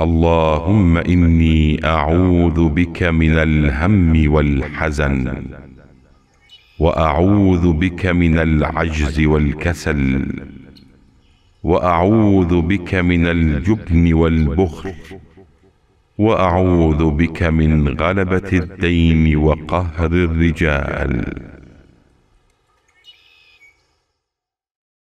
اللهم إني أعوذ بك من الهم والحزن وأعوذ بك من العجز والكسل وأعوذ بك من الجبن والبخل وأعوذ بك من غلبة الدين وقهر الرجال